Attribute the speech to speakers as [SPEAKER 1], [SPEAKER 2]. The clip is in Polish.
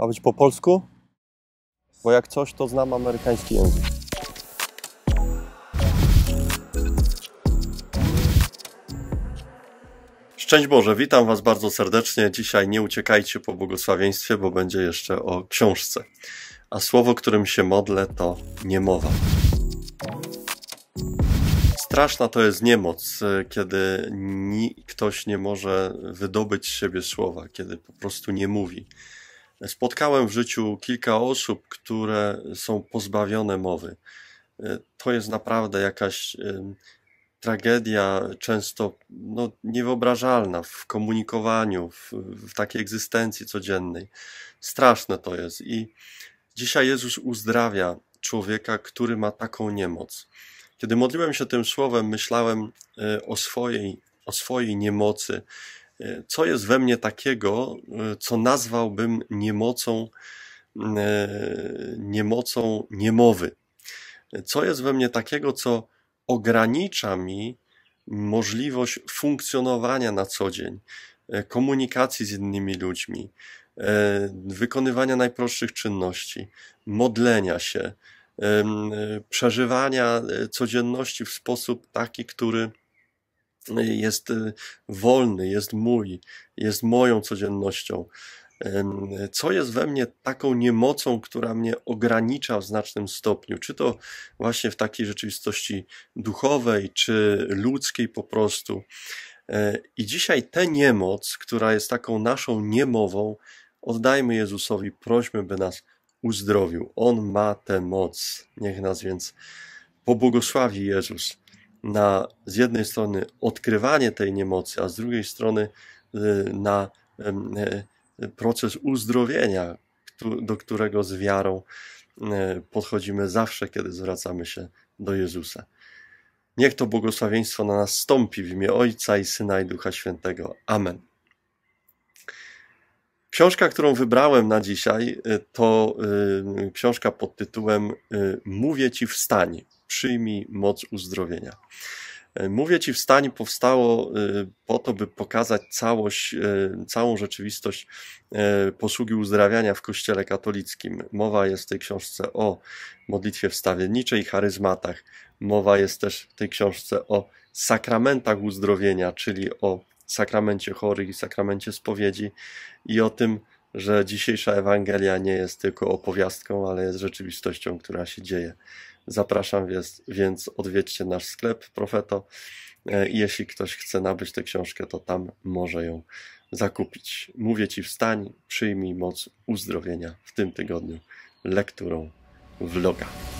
[SPEAKER 1] Ma być po polsku? Bo jak coś, to znam amerykański język. Szczęść Boże, witam Was bardzo serdecznie. Dzisiaj nie uciekajcie po błogosławieństwie, bo będzie jeszcze o książce. A słowo, którym się modlę, to niemowa. Straszna to jest niemoc, kiedy ktoś nie może wydobyć z siebie słowa, kiedy po prostu nie mówi. Spotkałem w życiu kilka osób, które są pozbawione mowy. E, to jest naprawdę jakaś e, tragedia, często no, niewyobrażalna w komunikowaniu, w, w takiej egzystencji codziennej. Straszne to jest. I dzisiaj Jezus uzdrawia człowieka, który ma taką niemoc. Kiedy modliłem się tym słowem, myślałem e, o swojej, o swojej niemocy, co jest we mnie takiego, e, co nazwałbym niemocą, e, niemocą niemowy. Co jest we mnie takiego, co ogranicza mi możliwość funkcjonowania na co dzień, e, komunikacji z innymi ludźmi, wykonywania najprostszych czynności, modlenia się, przeżywania codzienności w sposób taki, który jest y, wolny, jest mój, jest moją codziennością. Co jest we mnie taką niemocą, która mnie ogranicza w znacznym stopniu, czy to właśnie w takiej rzeczywistości duchowej, czy ludzkiej po prostu. E, I dzisiaj tę niemoc, która jest taką naszą niemową, oddajmy Jezusowi, prośmy, by nas uzdrowił. On ma tę moc. Niech nas więc pobłogosławi Jezus na z jednej strony odkrywanie tej niemocy, a z drugiej strony y, na e, proces uzdrowienia, do którego z wiarą y, podchodzimy zawsze, kiedy zwracamy się do Jezusa. Niech to błogosławieństwo na nas stąpi w imię Ojca i Syna i Ducha Świętego. Amen. Książka, którą wybrałem na dzisiaj, y, to książka pod tytułem Mówię Ci Wstań przyjmij moc uzdrowienia. E, mówię ci, wstań powstało e, po to, by pokazać całość, e, całą rzeczywistość posługi uzdrawiania w Kościele katolickim. Mowa jest w tej książce o modlitwie wstawienniczej, charyzmatach. Mowa jest też w tej książce o sakramentach uzdrowienia, czyli o sakramencie chorych i sakramencie spowiedzi i o tym, że dzisiejsza Ewangelia nie jest tylko opowiastką, ale jest rzeczywistością, która się dzieje. Zapraszam więc, więc odwiedźcie nasz sklep Profeto i e, jeśli ktoś chce nabyć tę książkę, to tam może ją zakupić. Mówię Ci wstań, przyjmij moc uzdrowienia w tym tygodniu lekturą vloga.